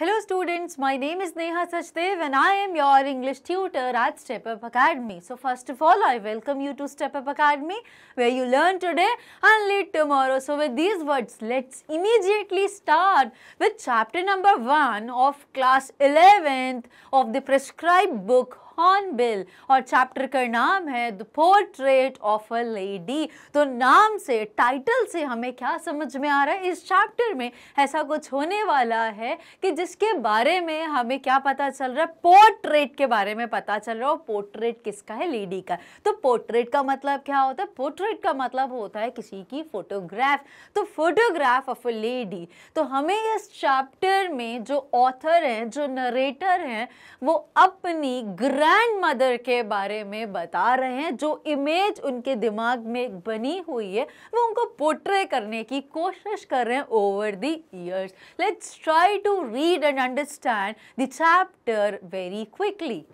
Hello students, my name is Neha Sachdev and I am your English tutor at Step Up Academy. So first of all, I welcome you to Step Up Academy where you learn today and lead tomorrow. So with these words, let's immediately start with chapter number 1 of class 11th of the prescribed book Hornbill और chapter का नाम है the portrait of a lady तो नाम से title से हमें क्या समझ में आ रहा है इस चैप्टर में ऐसा कुछ होने वाला है कि जिसके बारे में हमें क्या पता चल रहा है पोर्ट्रेट के बारे में पता चल रहा है पोर्ट्रेट किसका है लेडी का तो पोर्ट्रेट का मतलब क्या होता है पोर्ट्रेट का मतलब होता है किसी की फोटोग्राफ तो फोटोग्राफ ऑफ अ लेडी तो हमें इस चैप्टर में जो ऑथर हैं जो नरेटर हैं वो अपनी ग्राफ मदर के बारे में बता रहे हैं जो इमेज उनके दिमाग में बनी हुई है वो उनको पोर्ट्रे करने की कोशिश कर रहे हैं over the years let's try to read and understand the chapter very quickly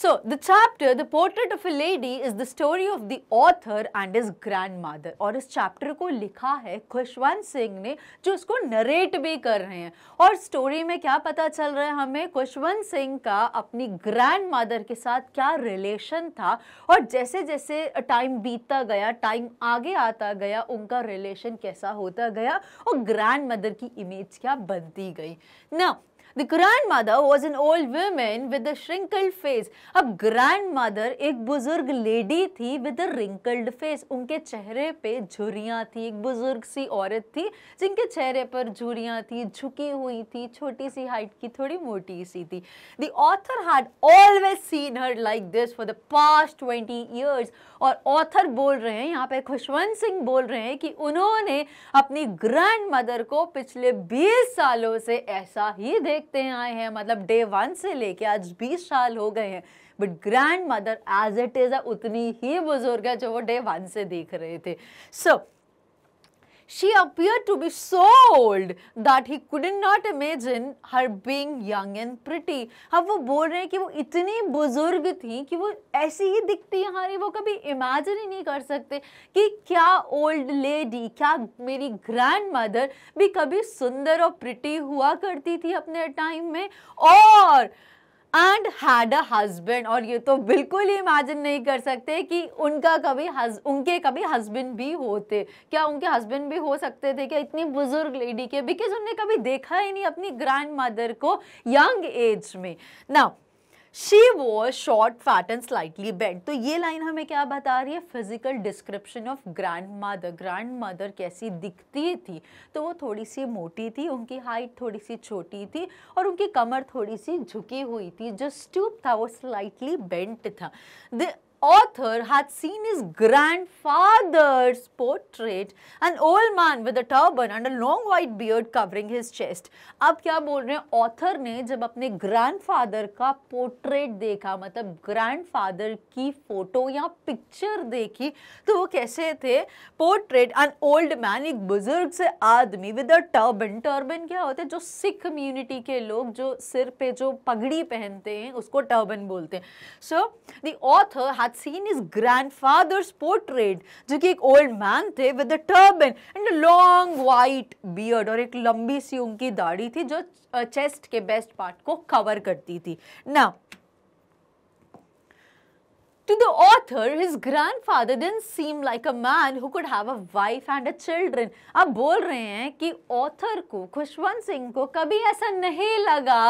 So, the chapter, The Portrait of a Lady, is the story of the author and his grandmother. और इस chapter को लिखा है खुशवंत सिंह ने जो इसको narrate भी कर रहे हैं और स्टोरी में क्या पता चल रहा है हमें खुशवंत सिंह का अपनी ग्रैंड मदर के साथ क्या रिलेशन था और जैसे जैसे टाइम बीतता गया टाइम आगे आता गया उनका रिलेशन कैसा होता गया और ग्रैंड मदर की इमेज क्या बनती गई ना The grandmother was an old woman with a wrinkled face. अब grandmother एक बुजुर्ग लेडी थी with a wrinkled face. उनके चेहरे पे झुरियाँ थी एक बुजुर्ग सी औरत थी जिनके चेहरे पर झुरियाँ थी झुकी हुई थी छोटी सी हाइट की थोड़ी मोटी सी थी The author had always seen her like this for the past 20 years. और author बोल रहे हैं यहाँ पे खुशवंत सिंह बोल रहे हैं कि उन्होंने अपनी ग्रैंड मदर को पिछले 20 सालों से ऐसा ही देख देखते आए हैं मतलब डे वन से लेके आज बीस साल हो गए हैं but grand mother as it is उतनी ही बुजुर्ग है जो वो डे वन से देख रहे थे सो so, she appeared to be so old that he couldn't not imagine her being young and pretty. अब वो बोल रहे हैं कि वो इतनी बुजुर्ग थी कि वो ऐसी ही दिखती है हमारी वो कभी इमेजिन ही नहीं कर सकते कि क्या ओल्ड लेडी क्या मेरी ग्रैंड मदर भी कभी सुंदर और प्रिटी हुआ करती थी अपने टाइम में और एंड हैड अ हस्बैंड और ये तो बिल्कुल ही इमेजिन नहीं कर सकते कि उनका कभी हज उनके कभी हस्बैंड भी होते क्या उनके हस्बैंड भी हो सकते थे क्या इतनी बुजुर्ग लेडी के बिकॉज उनने कभी देखा ही नहीं अपनी ग्रैंड मदर को यंग एज में ना शी वो short fat and slightly bent तो ये लाइन हमें क्या बता रही है physical description of grand mother grand mother कैसी दिखती थी तो वो थोड़ी सी मोटी थी उनकी हाइट थोड़ी सी छोटी थी और उनकी कमर थोड़ी सी झुकी हुई थी जो स्टूप था वो स्लाइटली बेंट था the author had seen his grandfather's portrait, an old man with a turban and a long white beard covering his chest. अब क्या बोल रहे हैं ऑथर ने जब अपने ग्रैंडफादर का पोर्ट्रेट देखा मतलब ग्रैंडफादर की फोटो या पिक्चर देखी तो वो कैसे थे पोर्ट्रेट एन ओल्ड मैन एक बुजुर्ग से आदमी विद अ टर्बन टर्बन क्या होते हैं जो सिख कम्युनिटी के लोग जो सिर पे जो पगड़ी पहनते हैं उसको टर्बन बोलते हैं so the author had had seen his grandfather's portrait, jo ki ek old man the with a turban and a long white beard aur ek lambi si unki daadi thi jo chest ke best part ko cover karti thi now To the author, his grandfather didn't seem like a man who could have a wife and a children. ab bol rahe hain ki author ko Khushwant singh ko kabhi aisa nahi laga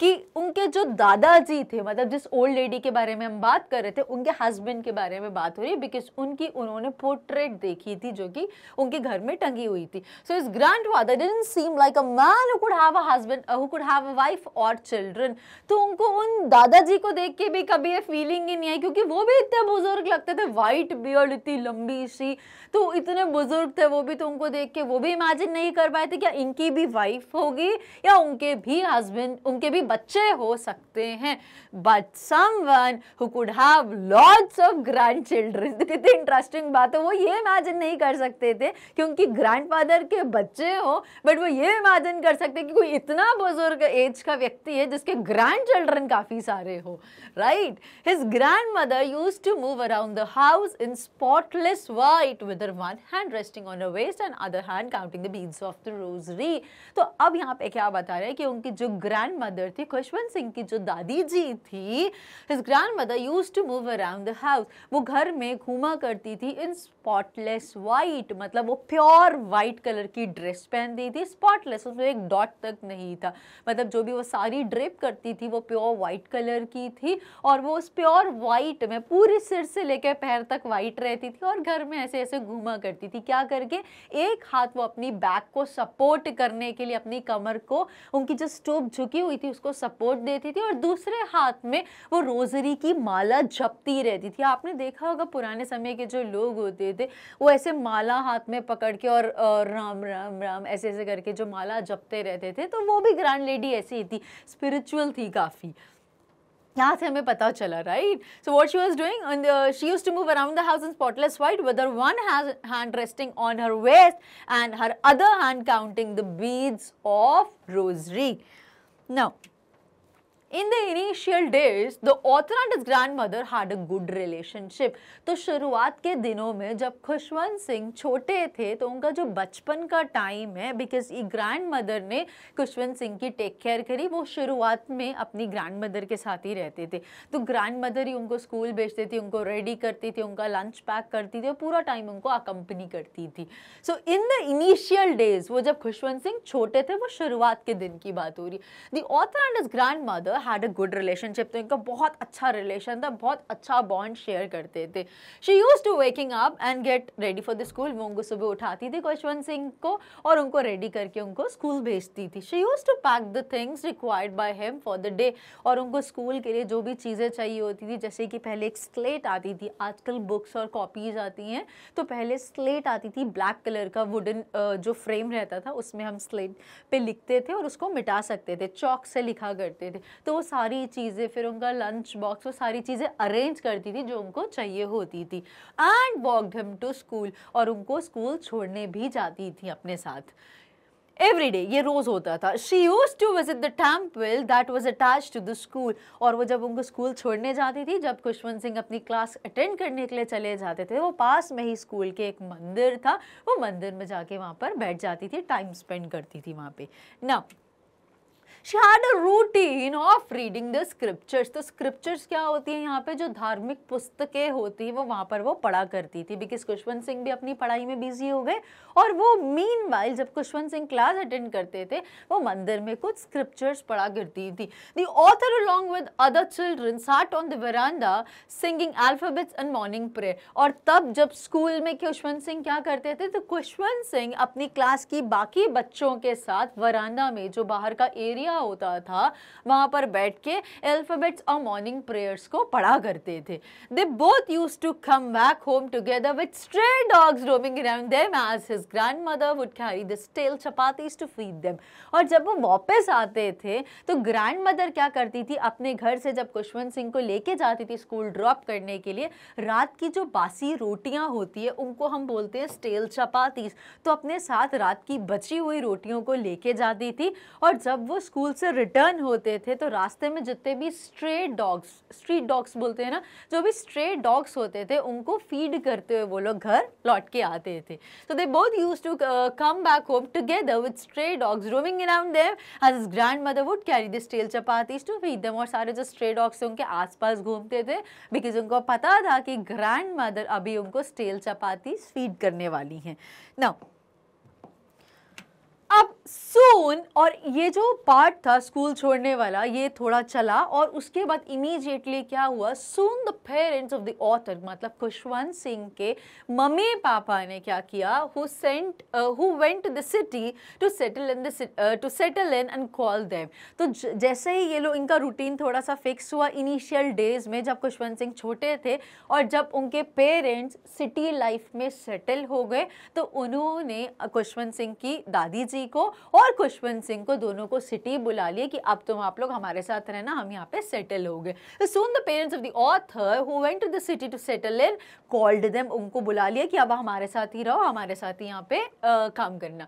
कि उनके जो दादाजी थे मतलब जिस old lady के बारे में हम बात कर रहे थे उनके हस्बैंड के बारे में बात हो रही है बिकॉज उनकी उन्होंने पोर्ट्रेट देखी थी जो कि उनके घर में टंगी हुई थी so his grand father didn't seem like a man who could have a husband who could have a wife और चिल्ड्रन तो उनको उन दादाजी को देख के भी कभी ये फीलिंग ही नहीं आई क्योंकि वो भी इतने बुजुर्ग लगते थे वाइट बियर्ड इतनी लंबी सी तो इतने बुजुर्ग थे वो भी तो उनको देख के वो भी इमेजिन नहीं कर पाए थे क्या इनकी भी वाइफ होगी या उनके भी हस्बैंड उनके भी बच्चे हो सकते हैं but someone who could have lots of grand children कितनी इंटरेस्टिंग बात है वो ये इमेजिन नहीं कर सकते थे कि उनकी ग्रैंडफादर के बच्चे हो बट वो ये इमेजिन कर सकते कि कोई इतना बुजुर्ग एज का व्यक्ति है जिसके ग्रैंड चिल्ड्रन काफ़ी सारे हो right his grand mother use to move around the house in spotless white whether one hand resting on a waist and other hand counting the beads of the rosary तो अब यहाँ पे क्या बता रहे हैं कि उनकी जो ग्रैंड मदर थे खुशवंत सिंह की जो दादी जी थी his grand mother use to move around the house वो घर में घूमा करती थी इन स्पॉटलेस वाइट मतलब वो प्योर वाइट कलर की ड्रेस पहनती थी स्पॉटलेस उसमें एक डॉट तक नहीं था मतलब जो भी वो सारी ड्रेप करती थी वो प्योर वाइट कलर की थी और वो उस प्योर वाइट में पूरे सिर से लेकर पैर तक वाइट रहती थी और घर में ऐसे ऐसे घूमा करती थी क्या करके एक हाथ वो अपनी बैक को सपोर्ट करने के लिए अपनी कमर को उनकी जो स्टोप झुकी हुई थी उसको को सपोर्ट देती थी और दूसरे हाथ में वो रोजरी की माला जपती रहती थी आपने देखा होगा पुराने समय के जो लोग होते थे वो ऐसे माला हाथ में पकड़ के और राम राम राम ऐसे ऐसे करके जो माला जपते रहते थे तो वो भी ग्रैंड लेडी ऐसी ही थी स्पिरिचुअल थी काफ़ी यहाँ से हमें पता चला right so what she was doing she use to move around the house in spotless white whether one hand resting on her waist and her other hand counting the beads of rosary now the initial days the author and his grand mother had a good relationship तो शुरुआत के दिनों में जब खुशवंत सिंह छोटे थे तो उनका जो बचपन का टाइम है बिकॉज ई ग्रैंड मदर ने खुशवंत सिंह की टेक केयर करी वो शुरुआत में अपनी ग्रैंड मदर के साथ ही रहते थे तो ग्रैंड मदर ही उनको स्कूल भेजती थी उनको रेडी करती थी उनका लंच पैक करती थी और पूरा टाइम उनको अकम्पनी करती थी so in the initial days वो जब खुशवंत सिंह छोटे थे वो शुरुआत के दिन की बात हो रही the author and his grand mother had a good relationship तो इनका बहुत अच्छा रिलेशन था बहुत अच्छा बॉन्ड शेयर करते थे she use to waking up and get ready for the school वो उनको सुबह उठाती थी खुशवंत सिंह को और उनको रेडी करके उनको स्कूल भेजती थी she use to pack the things required by him for the day और उनको स्कूल के लिए जो भी चीज़ें चाहिए होती थी जैसे कि पहले एक स्लेट आती थी आजकल बुक्स और कॉपीज आती हैं तो पहले स्लेट आती थी ब्लैक कलर का वुडन जो फ्रेम रहता था उसमें हम स्लेट पे लिखते थे और उसको मिटा सकते थे चौक से लिखा करते थे तो तो सारी चीज़ें फिर उनका लंच बॉक्स वो सारी चीज़ें अरेंज करती थी जो उनको चाहिए होती थी and walked him to school और उनको स्कूल छोड़ने भी जाती थी अपने साथ एवरी डे ये रोज़ होता था she use to visit the temple that was attach to the school और वो जब उनको स्कूल छोड़ने जाती थी जब खुशवंत सिंह अपनी क्लास अटेंड करने के लिए चले जाते थे वो पास में ही स्कूल के एक मंदिर था वो मंदिर में जाके वहाँ पर बैठ जाती थी टाइम स्पेंड करती थी वहाँ पे ना she had a routine of reading the scriptures तो स्क्रिप्चर्स क्या होती है यहाँ पे जो धार्मिक पुस्तकें होती है वो वहाँ पर वो पढ़ा करती थी बिकॉज खुशवंत सिंह भी अपनी पढ़ाई में बिजी हो गए और वो मीन जब खुशवंत सिंह क्लास अटेंड करते थे वो मंदिर में कुछ स्क्रिप्चर्स पढ़ा करती थी the author along with other children sat on the veranda singing alphabets and morning prayer और तब जब स्कूल में खुशवंत सिंह क्या करते थे तो खुशवंत सिंह अपनी क्लास की बाकी बच्चों के साथ वरांडा में जो बाहर का एरिया किया होता था वहाँ पर बैठ के एल्फ़ाबेट्स और मॉर्निंग प्रेयर्स को पढ़ा करते थे they both use to come back home together with stray dogs roaming around them as his grand mother would carry the stale chapatis to feed them और जब वो वापस आते थे तो ग्रैंड मदर क्या करती थी अपने घर से जब खुशवंत सिंह को लेके जाती थी स्कूल ड्रॉप करने के लिए रात की जो बासी रोटियां होती है उनको हम बोलते हैं स्टेल चपातीज तो अपने साथ रात की बची हुई रोटियों को लेके जाती थी और जब वो स्कूल स्कूल से रिटर्न होते थे तो रास्ते में जितने भी स्ट्रे डॉग्स स्ट्रीट डॉग्स बोलते हैं ना जो भी स्ट्रे डॉग्स होते थे उनको फीड करते हुए वो लोग घर लौट के आते थे तो they both use to come back home together with stray dogs roaming around them as his grand mother would carry this stale chapatis to feed them और सारे जो स्ट्रे डॉग्स थे उनके आसपास घूमते थे बिकॉज उनको पता था कि ग्रैंड मदर अभी उनको स्टेल चपातीज फीड करने वाली हैं नाउ अब सून और ये जो पार्ट था स्कूल छोड़ने वाला ये थोड़ा चला और उसके बाद इमीजिएटली क्या हुआ soon the parents of the author मतलब खुशवंत सिंह के मम्मी पापा ने क्या किया who sent who went the city to settle in to settle in and call them तो जैसे ही ये लोग इनका रूटीन थोड़ा सा फिक्स हुआ इनिशियल डेज में जब खुशवंत सिंह छोटे थे और जब उनके पेरेंट्स सिटी लाइफ में सेटल हो गए तो उन्होंने खुशवंत सिंह की दादी जी जी को और खुशवंत सिंह को दोनों को सिटी बुला लिए कि अब तुम आप लोग हमारे साथ रहना हम यहाँ पे सेटल हो गए soon the parents of the author who went to the city to settle in called them उनको बुला लिया कि अब हमारे साथ ही रहो हमारे साथ ही यहाँ पे आ, काम करना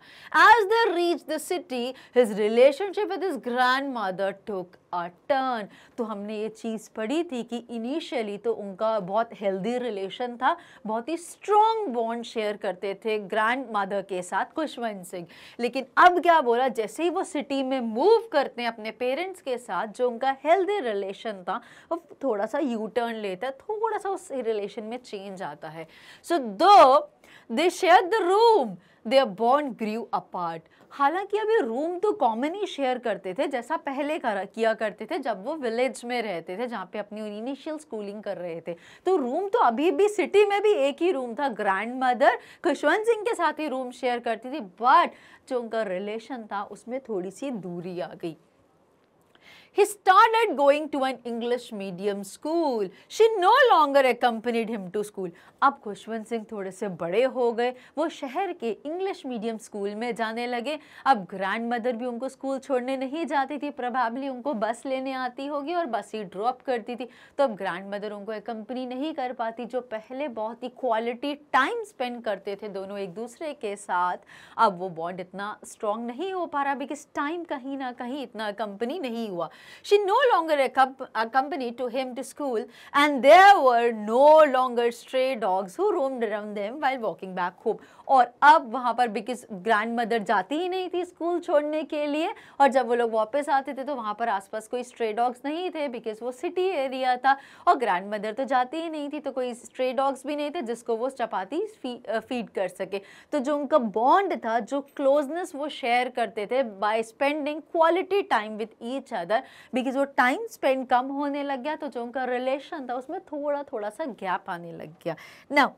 as they reach the city his relationship with his grand mother took a turn तो हमने ये चीज़ पढ़ी थी कि इनिशियली तो उनका बहुत हेल्दी रिलेशन था बहुत ही स्ट्रॉन्ग बॉन्ड शेयर करते थे ग्रैंड मदर के साथ खुशवंत सिंह लेकिन अब क्या बोला जैसे ही वो सिटी में मूव करते हैं अपने पेरेंट्स के साथ जो उनका हेल्दी रिलेशन था वो थोड़ा सा यू टर्न लेता है थोड़ा सा उस रिलेशन में चेंज आता है so though they share the room their bond grew apart हालांकि अभी रूम तो कॉमन ही शेयर करते थे जैसा पहले कर, किया करते थे जब वो विलेज में रहते थे जहाँ पे अपनी इनिशियल स्कूलिंग कर रहे थे तो रूम तो अभी भी सिटी में भी एक ही रूम था ग्रैंड मदर खुशवंत सिंह के साथ ही रूम शेयर करती थी बट जो उनका रिलेशन था उसमें थोड़ी सी दूरी आ गई He started going to an English medium school. She no longer accompanied him to school. अब खुशवंत सिंह थोड़े से बड़े हो गए वो शहर के इंग्लिश मीडियम स्कूल में जाने लगे अब ग्रैंड मदर भी उनको स्कूल छोड़ने नहीं जाती थी प्रभावली उनको बस लेने आती होगी और बस ही ड्रॉप करती थी तो अब ग्रैंड मदर उनको एक कंपनी नहीं कर पाती जो पहले बहुत ही क्वालिटी टाइम स्पेंड करते थे दोनों एक दूसरे के साथ अब वो बॉन्ड इतना स्ट्रॉन्ग नहीं हो पा रहा बिकॉज टाइम कहीं ना कहीं इतना कंपनी नहीं हुआ She no longer accompanied to him to school and there were no longer stray dogs who roamed around them while walking back home. और अब वहाँ पर बिकॉज ग्रैंड मदर जाती ही नहीं थी स्कूल छोड़ने के लिए और जब वो लोग वापस आते थे तो वहाँ पर आसपास कोई स्ट्रे डॉग्स नहीं थे बिकॉज वो सिटी एरिया था और ग्रैंड मदर तो जाती ही नहीं थी तो कोई स्ट्रे डॉग्स भी नहीं थे जिसको वो चपाती फी, फीड कर सके तो जो उनका बॉन्ड था जो क्लोजनेस वो शेयर करते थे by spending quality time with each other because वो टाइम स्पेंड कम होने लग गया तो जो उनका रिलेशन था उसमें थोड़ा थोड़ा सा गैप आने लग गया ना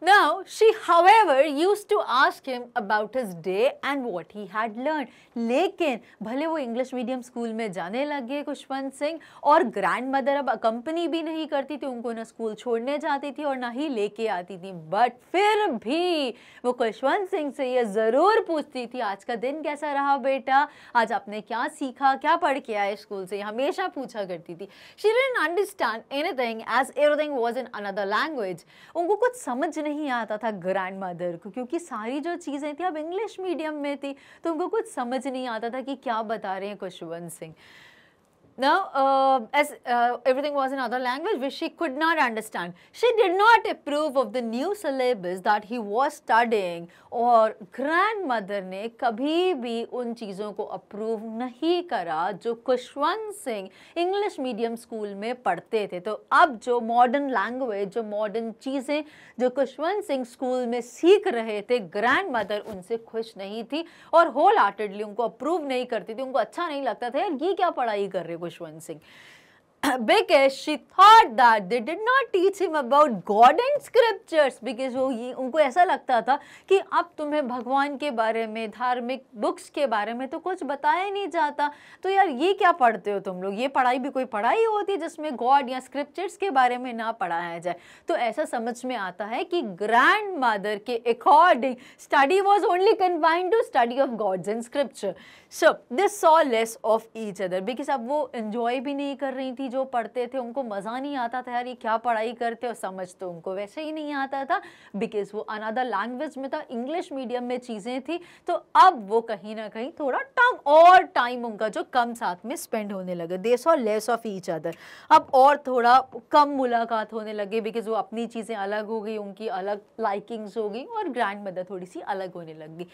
Now, she, however, used to ask him about his day and what he had learned. लेकिन भले वो इंग्लिश मीडियम स्कूल में जाने लगे कुशवंत सिंह और ग्रैंड मदर अब कंपनी भी नहीं करती थी उनको ना स्कूल छोड़ने जाती थी और ना ही लेके आती थी बट फिर भी वो कुशवंत सिंह से ये ज़रूर पूछती थी आज का दिन कैसा रहा बेटा आज आपने क्या सीखा क्या पढ़ के आए स्कूल से हमेशा पूछा करती थी she didn't understand thing as everything was in another language उनको कुछ समझ नहीं नहीं आता था ग्रैंड मदर को क्योंकि सारी जो चीज़ें थी अब इंग्लिश मीडियम में थी तो उनको कुछ समझ नहीं आता था कि क्या बता रहे हैं Khushwant Singh Now, uh, as uh, everything was in other language which she could not understand, she did not approve of the new syllabus that he was studying or grandmother ne kabhi bhi un cheezon ko approve nahi kara jo kushwan singh English medium school mein padhte the to ab jo modern language jo modern cheeze jo kushwan singh school mein seekh rahe the grandmother unse khush nahi thi aur whole heartedly unko approve nahi karti thi unko acha nahi lagta tha yaar ye kya padhai kar rahe हो Khushwant Singh because she thought that they did not teach him about God and scriptures because वो ये उनको ऐसा लगता था कि अब तुम्हें भगवान के बारे में धार्मिक बुक्स के बारे में तो कुछ बताया नहीं जाता तो यार ये क्या पढ़ते हो तुम लोग ये पढ़ाई भी कोई पढ़ाई होती है जिसमें गॉड या स्क्रिप्चर्स के बारे में ना पढ़ाया जाए तो ऐसा समझ में आता है कि ग्रैंड मदर के according study was only confined to study of gods and scripture so this saw less of each other because अब वो इन्जॉय भी नहीं कर रही थी जो पढ़ते थे उनको मज़ा नहीं आता था यार ये क्या पढ़ाई करते और समझ तो उनको वैसे ही नहीं आता था बिकॉज वो अनादर लैंग्वेज में था इंग्लिश मीडियम में चीज़ें थी तो अब वो कहीं ना कहीं थोड़ा टम और टाइम उनका जो कम साथ में स्पेंड होने लगे they saw less of each other अब और थोड़ा कम मुलाकात होने लगे बिकॉज वो अपनी चीज़ें अलग हो गई उनकी अलग लाइकिंग्स हो गई और ग्रैंड मदर थोड़ी सी अलग होने लग गई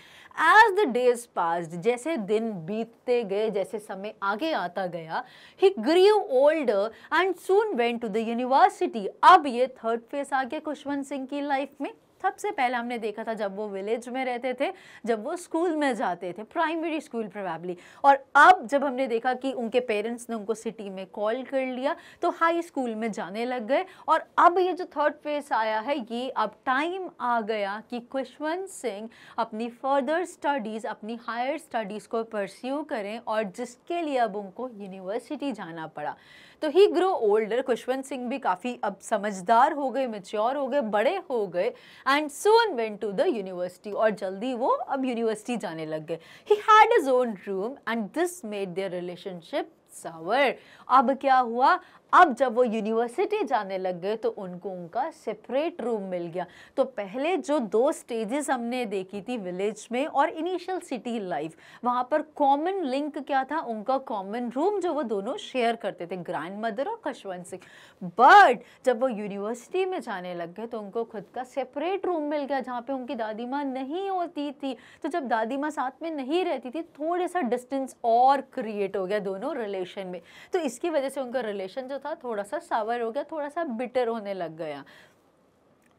एज द डेज पास्ड जैसे दिन दिन बीतते गए जैसे समय आगे आता गया he grew old and soon went to the university अब ये थर्ड फेस आ गया खुशवंत सिंह की लाइफ में सबसे पहले हमने देखा था जब वो विलेज में रहते थे जब वो स्कूल में जाते थे प्राइमरी स्कूल प्रोबेबली और अब जब हमने देखा कि उनके पेरेंट्स ने उनको सिटी में कॉल कर लिया तो हाई स्कूल में जाने लग गए और अब ये जो थर्ड फेस आया है ये अब टाइम आ गया कि खुशवंत सिंह अपनी फर्दर स्टडीज़ अपनी हायर स्टडीज़ को परस्यू करें और जिसके लिए अब उनको यूनिवर्सिटी जाना पड़ा तो he grow older Khushwant Singh भी काफ़ी अब समझदार हो गए मेच्योर हो गए बड़े हो गए and soon went to the university और जल्दी वो अब यूनिवर्सिटी जाने लग गए he had a own room and this made their relationship sour अब क्या हुआ अब जब वो यूनिवर्सिटी जाने लग गए तो उनको उनका सेपरेट रूम मिल गया तो पहले जो दो स्टेजेस हमने देखी थी विलेज में और इनिशियल सिटी लाइफ वहाँ पर कॉमन लिंक क्या था उनका कॉमन रूम जो वो दोनों शेयर करते थे ग्रैंड मदर और खशवंत सिंह बट जब वो यूनिवर्सिटी में जाने लग गए तो उनको खुद का सेपरेट रूम मिल गया जहाँ पर उनकी दादी माँ नहीं होती थी तो जब दादी माँ साथ में नहीं रहती थी थोड़ा सा डिस्टेंस और क्रिएट हो गया दोनों रिलेशन रिलेशन में तो इसकी वजह से उनका रिलेशन जो था थोड़ा सा सावर हो गया थोड़ा सा बिटर होने लग गया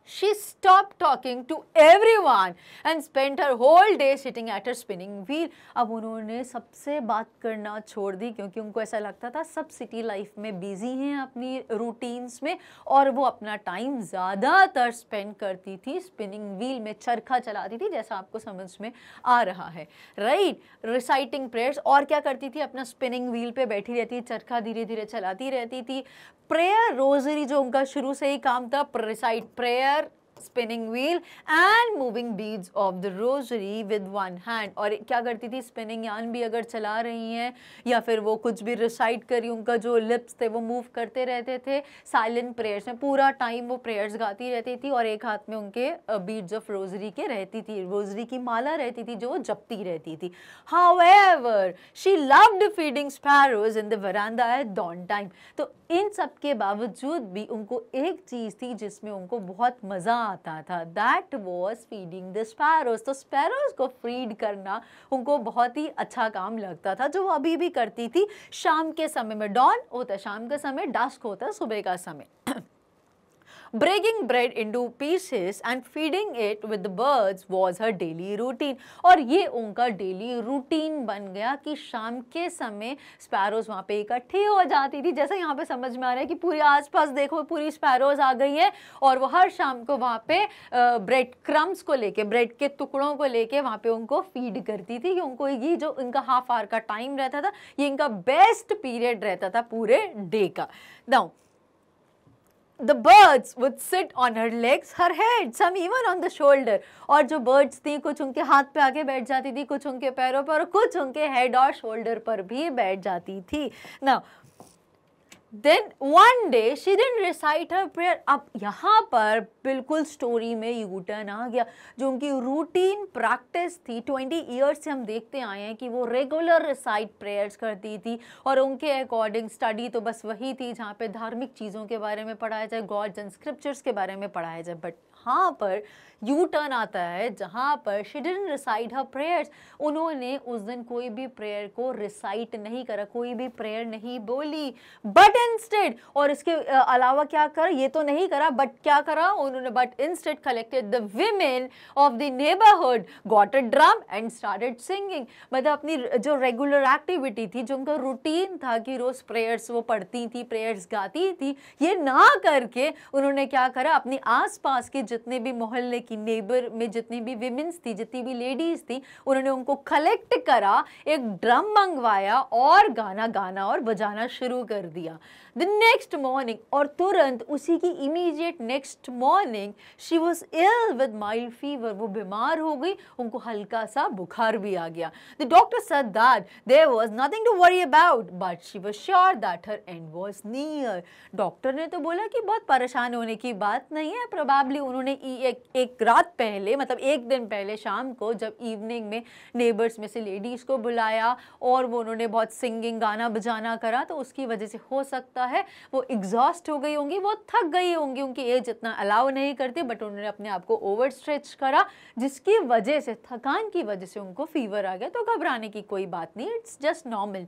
she stopped talking to everyone and spent her whole day sitting at her spinning wheel. अब उन्होंने सबसे बात करना छोड़ दी क्योंकि उनको ऐसा लगता था सब सिटी लाइफ में बिजी हैं अपनी रूटीन्स में और वो अपना टाइम ज़्यादातर स्पेंड करती थी स्पिनिंग व्हील में चरखा चलाती थी जैसा आपको समझ में आ रहा है राइट रिसाइटिंग प्रेयर्स और क्या करती थी अपना स्पिनिंग व्हील पे बैठी रहती चरखा धीरे धीरे चलाती रहती थी प्रेयर रोजरी जो उनका शुरू से ही काम था recite prayer spinning wheel and moving beads of the rosary with one hand और क्या करती थी स्पिनिंग यान भी अगर चला रही हैं या फिर वो कुछ भी रिसाइट करी उनका जो लिप्स थे वो मूव करते रहते थे साइलेंट प्रेयर्स में पूरा टाइम वो प्रेयर्स गाती रहती थी और एक हाथ में उनके बीड्स ऑफ रोजरी के रहती थी रोजरी की माला रहती थी जो वो जपती रहती थी however she loved feeding sparrows in the veranda at dawn time तो इन सब के बावजूद भी उनको एक चीज़ थी जिसमें उनको बहुत मज़ा आता था that was feeding the sparrows तो स्पैरोज को फीड करना उनको बहुत ही अच्छा काम लगता था जो वो अभी भी करती थी शाम के समय में डॉन होता है शाम का समय डस्क होता है सुबह का समय breaking bread into pieces and feeding it with birds was her daily routine और ये उनका डेली रूटीन बन गया कि शाम के समय स्पैरोज वहाँ पे इकट्ठी हो जाती थी जैसे यहाँ पे समझ में आ रहा है कि पूरी आसपास देखो पूरी स्पैरोज आ गई है और वो हर शाम को वहाँ पे ब्रेड क्रम्स को लेके ब्रेड के टुकड़ों को लेके वहाँ पे उनको फीड करती थी कि उनको ये जो इनका हाफ आवर का टाइम रहता था ये इनका बेस्ट पीरियड रहता था पूरे डे का though the birds would sit on her legs, her head, some even on the shoulder. aur jo birds thi kuch unke haath pe आके baith jati thi kuch unke pairon par aur kuch unke head aur shoulder par bhi baith jati thi Now, then one day she didn't recite her prayer अब यहाँ पर बिल्कुल story में U turn आ गया जो उनकी routine practice थी twenty years से हम देखते आए हैं कि वो रेगुलर रिसाइट प्रेयर्स करती थी और उनके अकॉर्डिंग स्टडी तो बस वही थी जहाँ पे धार्मिक चीज़ों के बारे में पढ़ाया जाए गॉड्स एंड स्क्रिप्चर्स के बारे में पढ़ाया जाए बट हाँ पर यू टर्न आता है जहाँ पर शी रिसाइड हर प्रेयर्स उन्होंने उस दिन कोई भी प्रेयर को रिसाइट नहीं करा कोई भी प्रेयर नहीं बोली बट इंस्टेड और इसके अलावा क्या कर ये तो नहीं करा बट क्या करा उन्होंने but instead collected the women of the neighbourhood got a drum and started singing मतलब अपनी जो रेगुलर एक्टिविटी थी जो उनका रूटीन था कि रोज़ प्रेयर्स वो पढ़ती थी प्रेयर्स गाती थी ये ना करके उन्होंने क्या करा अपने आसपास के जितने भी मोहल्ले कि नेबर में जितनी भी विमेंस थी जितनी भी लेडीज थी उन्होंने उनको कलेक्ट करा एक ड्रम मंगवाया और गाना गाना और बजाना शुरू कर दिया द नेक्स्ट मॉर्निंग और तुरंत उसी की immediate next morning she was ill with mild fever वो बीमार हो गई उनको हल्का सा बुखार भी आ गया the doctor said that there was nothing to worry about but she was sure that her end was near doctor ने तो बोला कि बहुत परेशान होने की बात नहीं है प्रोबेबली उन्होंने एक एक रात पहले मतलब एक दिन पहले शाम को जब इवनिंग में नेबर्स में से लेडीज़ को बुलाया और वो उन्होंने बहुत सिंगिंग गाना बजाना करा तो उसकी वजह से हो सकता हुआ है वो एग्जॉस्ट हो गई होंगी वो थक गई होंगी उनकी एज इतना अलाउ नहीं करती बट उन्होंने अपने आप को ओवर स्ट्रेच करा जिसकी वजह से थकान की वजह से उनको फीवर आ गया तो घबराने की कोई बात नहीं it's just normal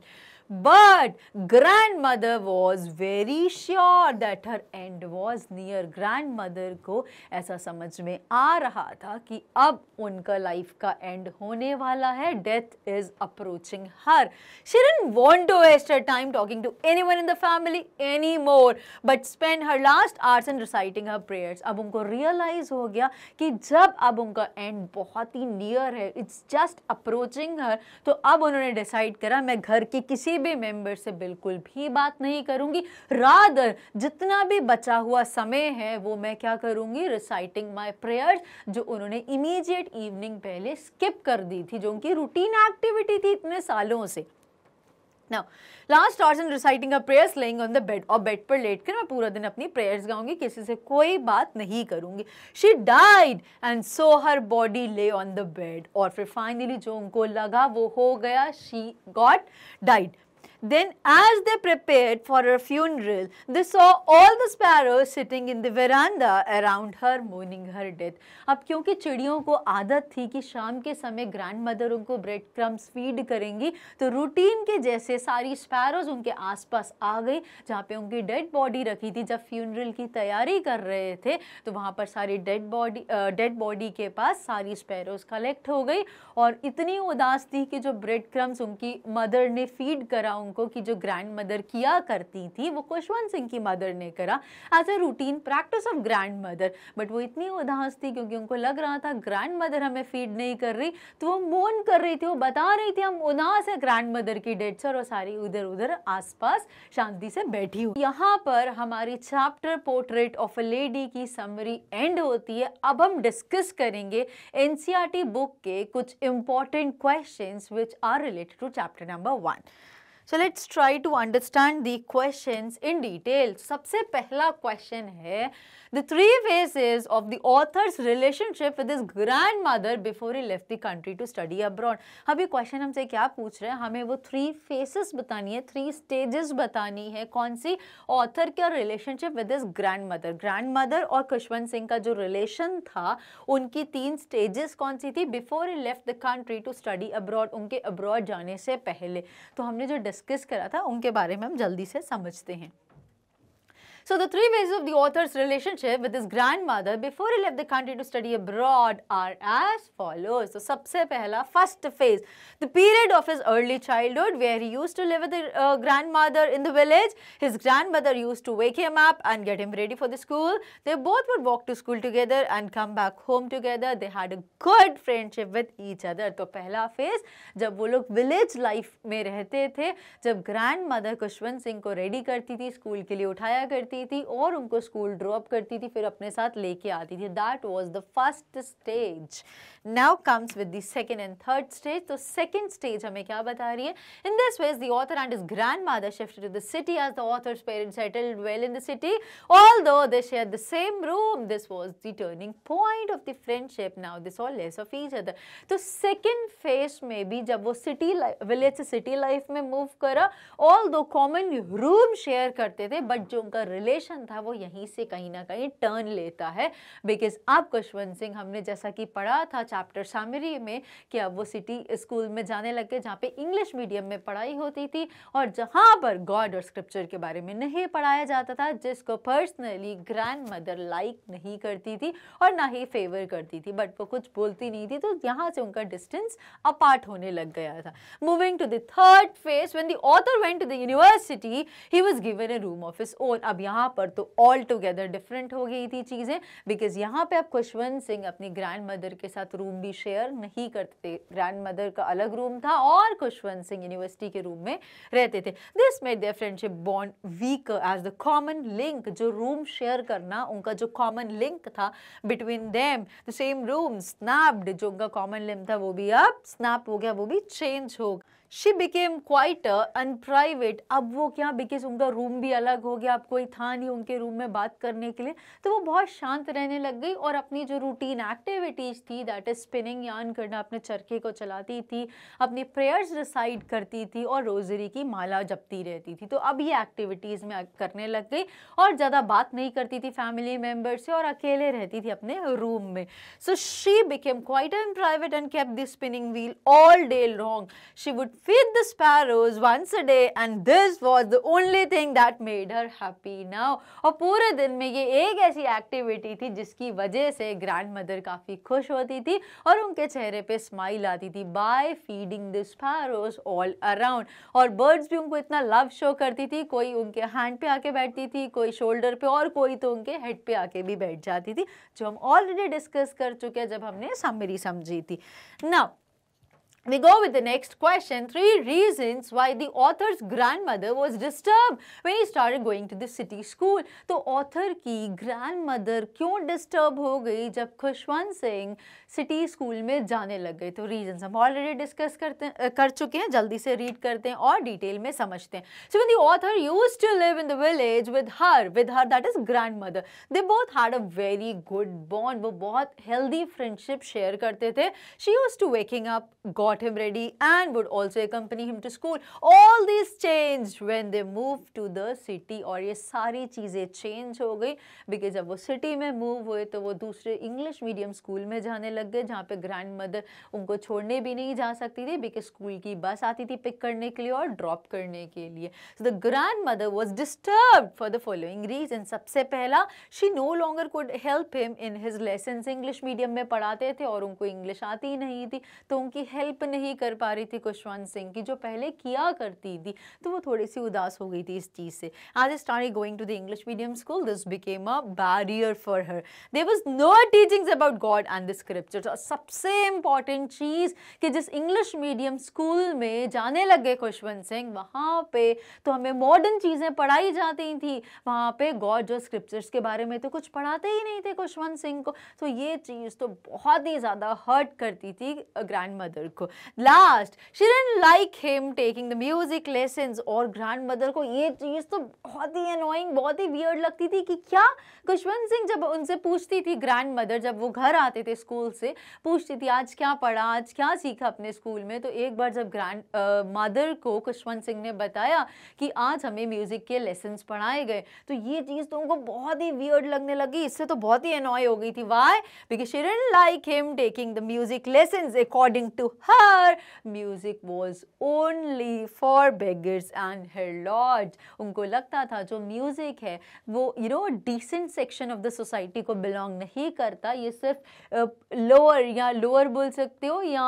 But grandmother was very sure that her end was near. Grandmother को ऐसा समझ में आ रहा था कि अब उनका लाइफ का एंड होने वाला है death is approaching her she didn't want to waste her time talking to anyone in the family anymore but spend her last hours in reciting her prayers अब उनको रियलाइज हो गया कि जब अब उनका एंड बहुत ही नियर है इट्स जस्ट अप्रोचिंग हर तो अब उन्होंने डिसाइड करा मैं घर के किसी किसी भी मेंबर से बिल्कुल भी बात नहीं करूंगी रादर जितना भी बचा हुआ समय है वो मैं क्या करूंगी रिसाइटिंग माय प्रेयर्स जो उन्होंने इमीडिएट इवनिंग पहले स्किप कर दी थी जो उनकी रूटीन एक्टिविटी थी इतने सालों से ना last hours in reciting a prayers laying on the bed और बेड पर लेट कर मैं पूरा दिन अपनी प्रेयर्स गाऊंगी किसी से कोई बात नहीं करूंगी she died and so her body lay on the bed और फिर फाइनली जो उनको लगा वो हो गया she got died Then as they prepared for her funeral, they saw all the sparrows sitting in the veranda around her mourning her death. अब क्योंकि चिड़ियों को आदत थी कि शाम के समय ग्रैंड मदर उनको ब्रेड क्रम्स फीड करेंगी तो रूटीन के जैसे सारी स्पैरोज उनके आसपास आ गई जहाँ पे उनकी डेड बॉडी रखी थी जब फ्यूनरल की तैयारी कर रहे थे तो वहाँ पर सारी डेड बॉडी डेड बॉडी के पास सारी स्पैरोज कलेक्ट हो गई और इतनी उदास थी कि जो ब्रेड क्रम्स उनकी मदर ने फीड कराऊंगी उनको कि जो ग्रैंड मदर किया करती थी वो खुशवंत सिंह की मदर ने करा as a routine practice of grand mother बट वो इतनी उदास थी क्योंकि उनको लग रहा था ग्रैंड मदर हमें फीड नहीं कर रही तो वो मोन कर रही थी वो बता रही थी हम उदास है ग्रैंड मदर की डेट्स और सारी उधर उधर आसपास शांति से बैठी हुई यहाँ पर हमारी chapter portrait of a lady की समरी एंड होती है अब हम डिस्कस करेंगे एनसीईआरटी बुक e के कुछ important questions which are related to chapter number one so let's try to understand the question in detail सबसे पहला क्वेश्चन है the three faces of the author's relationship with his grand mother before he left the country to study abroad अब ये question हमसे क्या पूछ रहे हैं हमें वो थ्री फेसेस बतानी है थ्री स्टेजेस बतानी है कौन सी ऑथर का relationship with his grand mother grand mother और खुशवंत सिंह का जो रिलेशन था उनकी तीन स्टेजेस कौन सी थी before he left the country to study abroad उनके अब्रॉड जाने से पहले तो हमने जो डिस डिस्कस करा था उनके बारे में हम जल्दी से समझते हैं So the three ways of the author's relationship with his grandmother before he left the country to study abroad are as follows. So सबसे पहला first phase, the period of his early childhood where he used to live with the uh, grandmother in the village. His grandmother used to wake him up and get him ready for the school. They both would walk to school together and come back home together. They had a good friendship with each other. तो पहला phase जब वो लोग village life में रहते थे जब grandmother Khushwant Singh को ready करती थी school के लिए उठाया करती करती थी और उनको स्कूल ड्रॉप करती थी फिर अपने साथ लेके आती थी that was the first stage now comes with the second and third stage तो सेकेंड स्टेज हमें क्या बता रही है in this ways the author and his grand mother shift to the city as the author's parents settled well in the city although they shared the same room this was the turning point of the friendship now they saw less of each other तो second phase में भी जब वो city village से city life में move करा although common room share करते थे but जो उनका relation था वो यहीं से कहीं ना कहीं turn लेता है because अब खुशवंत सिंह हमने जैसा कि पढ़ा था चैप्टर शामिरी में कि अब वो सिटी स्कूल में जाने लग गए जहाँ पे इंग्लिश मीडियम में पढ़ाई होती थी और जहाँ पर गॉड और स्क्रिप्चर के बारे में नहीं पढ़ाया जाता था जिसको पर्सनली ग्रैंड मदर लाइक नहीं करती थी और ना ही फेवर करती थी बट वो कुछ बोलती नहीं थी तो यहाँ से उनका डिस्टेंस अपार्ट होने लग गया था moving to the third phase when the author went to the university he was given a room of his own अब यहाँ पर तो ऑल टुगेदर डिफरेंट हो गई थी चीज़ें बिकॉज यहाँ पे अब खुशवंत सिंह अपनी ग्रैंड मदर के साथ रूम रूम भी शेयर नहीं करते थे ग्रैंड मदर का अलग रूम था और खुशवंत सिंह यूनिवर्सिटी के रूम में रहते थे this made their friendship bond weak as the common link जो रूम शेयर करना उनका जो कॉमन लिंक था between them the same room snapped जो उनका कॉमन लिंक था वो भी अब स्नैप हो गया वो भी चेंज हो गया she became quite unprivate अब वो क्या बिकेज उनका रूम भी अलग हो गया अब कोई था नहीं उनके रूम में बात करने के लिए तो वो बहुत शांत रहने लग गई और अपनी जो रूटीन एक्टिविटीज़ थी दैट इज़ स्पिनिंग यान करना अपने चरखे को चलाती थी अपनी प्रेयर्स डिसाइड करती थी और रोजरी की माला जपती रहती थी तो अब ये एक्टिविटीज़ में करने लग गई और ज़्यादा बात नहीं करती थी फैमिली मेम्बर से और अकेले रहती थी अपने रूम में so she became quite unprivate and kept this spinning wheel all day long she would with the sparrows once a day and this was the only thing that made her happy now और पूरे दिन में ये एक ऐसी activity थी जिसकी वजह से ग्रैंड मदर काफ़ी खुश होती थी और उनके चेहरे पे स्माइल आती थी by feeding the sparrows all around और बर्ड्स भी उनको इतना लव शो करती थी कोई उनके हैंड पे आके बैठती थी कोई शोल्डर पे और कोई तो उनके हेड पे आके भी बैठ जाती थी जो हम ऑलरेडी डिस्कस कर चुके हैं जब हमने समरी समझी थी ना We go with the next question. Three reasons why the author's grandmother was disturbed when he started going to the city school. तो author ki grandmother क्यों disturb ho gayi jab khushwan singh city school mein जाने lag gaye तो reasons hum already discuss करते kar chuke hain jaldi se read karte hain aur detail mein समझते hain So when the author used to live in the village with her, with her that is grandmother, they both had a very good bond. wo bahut healthy friendship share karte the She used to waking up got got him ready and would also accompany him to school. All these changed when they moved to the city aur ye sari cheeze change ho gayi because jab wo city mein move hue to wo dusre English medium school mein जाने lag gaye jahan pe grandmother unko chhodne bhi nahi ja sakti thi because school ki bus aati thi pick karne ke liye aur drop karne ke liye So the grandmother was disturbed for the following reason. sabse pehla she no longer could help him in his lessons English medium mein padhate the aur unko English aati nahi thi to unki help नहीं कर पा रही थी खुशवंत सिंह की जो पहले किया करती थी तो वो थोड़ी सी उदास हो गई थी इस चीज़ से आज start going to the English medium school this became a barrier for her there was no teachings about God and the और सबसे इंपॉर्टेंट चीज़ कि जिस इंग्लिश मीडियम स्कूल में जाने लग गए खुशवंत सिंह वहाँ पे तो हमें मॉडर्न चीज़ें पढ़ाई जाती थी वहाँ पे गॉड और स्क्रिप्चर्स के बारे में तो कुछ पढ़ाते ही नहीं थे खुशवंत सिंह को तो ये चीज़ तो बहुत ही ज़्यादा हर्ट करती थी ग्रैंड मदर को last she didn't like him taking the music lesson और ग्रांड मदर को ये चीज़ तो बहुत ही अनोइंग बहुत ही वियर्ड लगती थी कि क्या खुशवंत सिंह जब उनसे पूछती थी ग्रैंड मदर जब वो घर आते थे स्कूल से पूछती थी आज क्या पढ़ा आज क्या सीखा अपने स्कूल में तो एक बार जब ग्रैंड मदर को खुशवंत सिंह ने बताया कि आज हमें म्यूज़िक के लेसन पढ़ाए गए तो ये चीज़ तो उनको बहुत ही वियर्ड लगने लगी इससे तो बहुत ही अनॉय हो गई थी why because she didn't like him taking the music lesson according to her her. Music was only for beggars and her lord. उनको लगता था जो music है वो you know decent section of the society को belong नहीं करता ये सिर्फ lower या lower बोल सकते हो या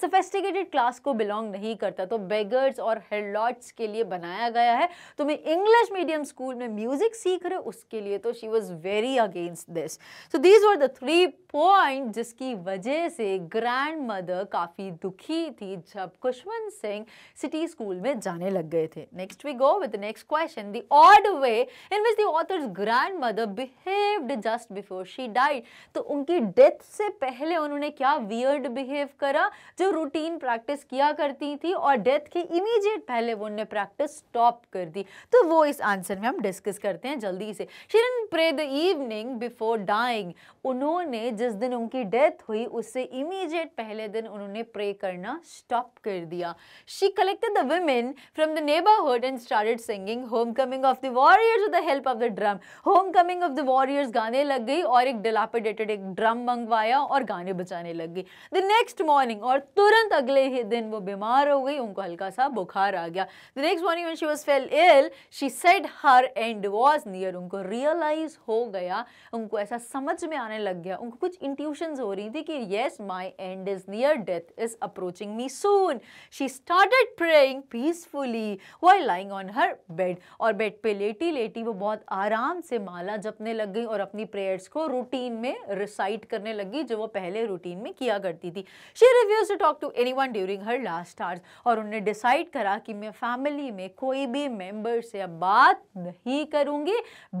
sophisticated class को belong नहीं करता तो beggars और her lords के लिए बनाया गया है तुम्हें इंग्लिश मीडियम स्कूल में म्यूजिक सीख रहे हो उसके लिए तो she was very against this so these were the three point जिसकी वजह से ग्रैंड मदर काफ़ी दुखी थी जब खुशवंत सिंह सिटी स्कूल में जाने लग गए थे next we go with next question the odd way in which the author's grand mother behaved just before she died तो उनकी डेथ से पहले उन्होंने क्या वियर्ड बिहेव करा जो रूटीन प्रैक्टिस किया करती थी और डेथ के इमीजिएट पहले वो उन्होंने प्रैक्टिस स्टॉप कर दी तो वो इस आंसर में हम डिस्कस करते हैं जल्दी से शिरन pray the evening before dying उन्होंने जिस दिन उनकी डेथ हुई उससे इमीजिएट पहले दिन उन्होंने प्रे करना स्टॉप कर दिया she collected the women from the neighbourhood and started singing homecoming of the warriors with the help of the drum homecoming of the warriors गाने लग गई और एक डिलापिडेटेड एक ड्रम मंगवाया और गाने बजाने लग गई द नेक्स्ट मॉर्निंग और तुरंत अगले ही दिन वो बीमार हो गई उनको हल्का सा बुखार आ गया the next morning one she was fell ill she said her end was near उनको रियलाइज हो गया उनको ऐसा समझ में आने लग गया उनको कुछ इंट्यूशंस हो रही थी कि yes my end is near death is approaching me soon. She started praying peacefully while lying on her bed. और बेड पे लेटी लेटी वो बहुत आराम से माला जपने लग गई और अपनी प्रेयर्स को रूटीन में रिसाइट करने लगी जो वो पहले रूटीन में किया करती थी she refuses to talk to anyone during her last hours और उन्होंने डिसाइड करा कि मैं फैमिली में कोई भी मेम्बर से अब बात नहीं करूँगी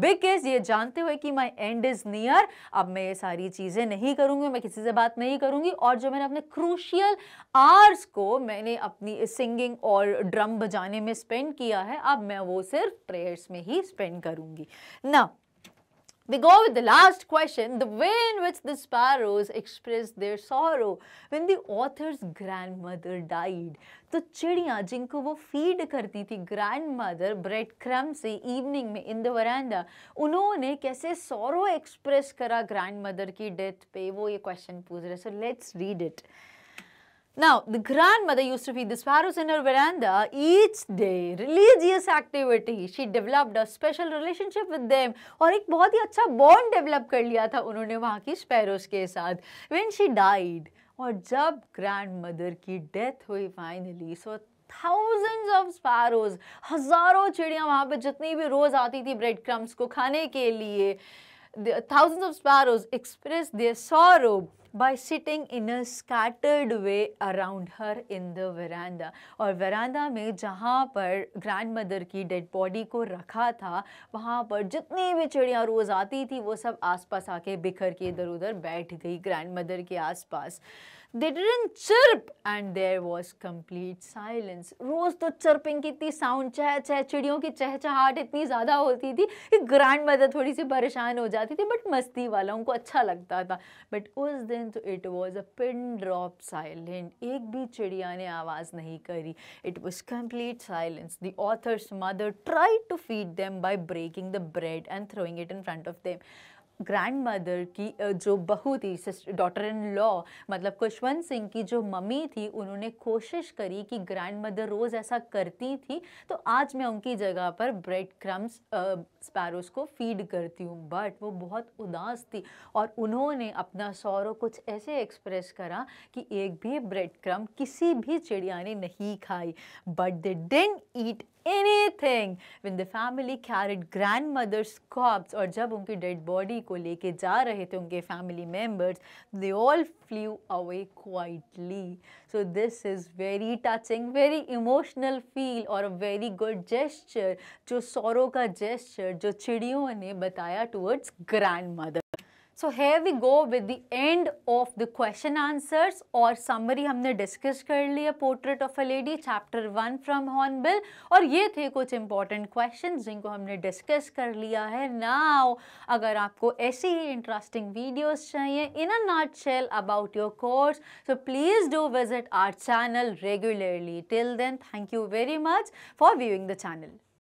बिकॉज ये जानते हुए कि माई एंड इज़ नियर अब मैं ये सारी चीज़ें नहीं करूँगी मैं किसी से बात नहीं करूँगी और जो मैंने अपने क्रूशियल आर्स को मैंने अपनी सिंगिंग और ड्रम बजाने में स्पेंड किया है अब मैं वो सिर्फ प्रेयर्स में ही स्पेंड करूंगी ना We go with the last question the way in which the sparrows express their sorrow when the author's grandmother died. तो चिड़िया जिनको वो फीड करती थी ग्रैंड मदर ब्रेड क्रम से इवनिंग में इन द वरांडा उन्होंने कैसे सॉरो एक्सप्रेस करा ग्रैंड मदर की डेथ पे वो ये क्वेश्चन पूछ रहे so let's read it Now, the grandmother used to feed the sparrows in her veranda each day. Religious activity. She developed a special relationship with them. और एक बहुत ही अच्छा bond develop कर लिया था उन्होंने वहाँ की sparrows के साथ. When she died, और जब grandmother की death हुई finally, so thousands of sparrows हज़ारों चिड़ियाँ वहाँ पर जितनी भी रोज़ आती थी ब्रेड क्रम्स को खाने के लिए thousands of sparrows express their sorrow by sitting in a scattered way around her in the veranda और वेरांडा में जहाँ पर ग्रैंड मदर की डेड बॉडी को रखा था वहाँ पर जितनी भी चिड़ियाँ रोज़ आती थी वो सब आसपास आके बिखर के इधर उधर बैठ गई ग्रैंड मदर के आसपास they didn't chirp and there was complete silence रोज तो चर्पिंग की इतनी साउंड चह चह चिड़ियों की चहचहाट इतनी ज़्यादा होती थी कि ग्रैंड मदर थोड़ी सी परेशान हो जाती थी बट मस्ती वाला उनको अच्छा लगता था बट उस दिन तो it was a pin drop silent एक भी चिड़िया ने आवाज़ नहीं करी it was complete silence the author's mother try to feed them by breaking the bread and throwing it in front of them grandmother की जो बहू थी डॉटर इन लॉ मतलब खुशवंत सिंह की जो मम्मी थी उन्होंने कोशिश करी कि ग्रैंड मदर रोज़ ऐसा करती थी तो आज मैं उनकी जगह पर ब्रेड क्रम्स स्पैरोज को फीड करती हूँ बट वो बहुत उदास थी और उन्होंने अपना सौरव कुछ ऐसे एक्सप्रेस करा कि एक भी ब्रेड क्रम किसी भी चिड़िया ने नहीं खाई but they didn't eat when the family family grand grandmother's corpse और जब उनकी डेड बॉडी को लेके जा रहे थे उनके family members they all flew away quietly so this is very touching very emotional feel और अ वेरी गुड जेस्चर जो सौरों का जेस्चर जो चिड़ियों ने बताया towards grandmother So here we go with the end of the question answers or summary हमने discuss कर लिया portrait of a lady chapter one from Hornbill और ये थे कुछ important questions जिनको हमने discuss कर लिया है now अगर आपको ऐसी ही interesting videos in a nutshell about your course so please do visit our channel regularly till then thank you very much for viewing the channel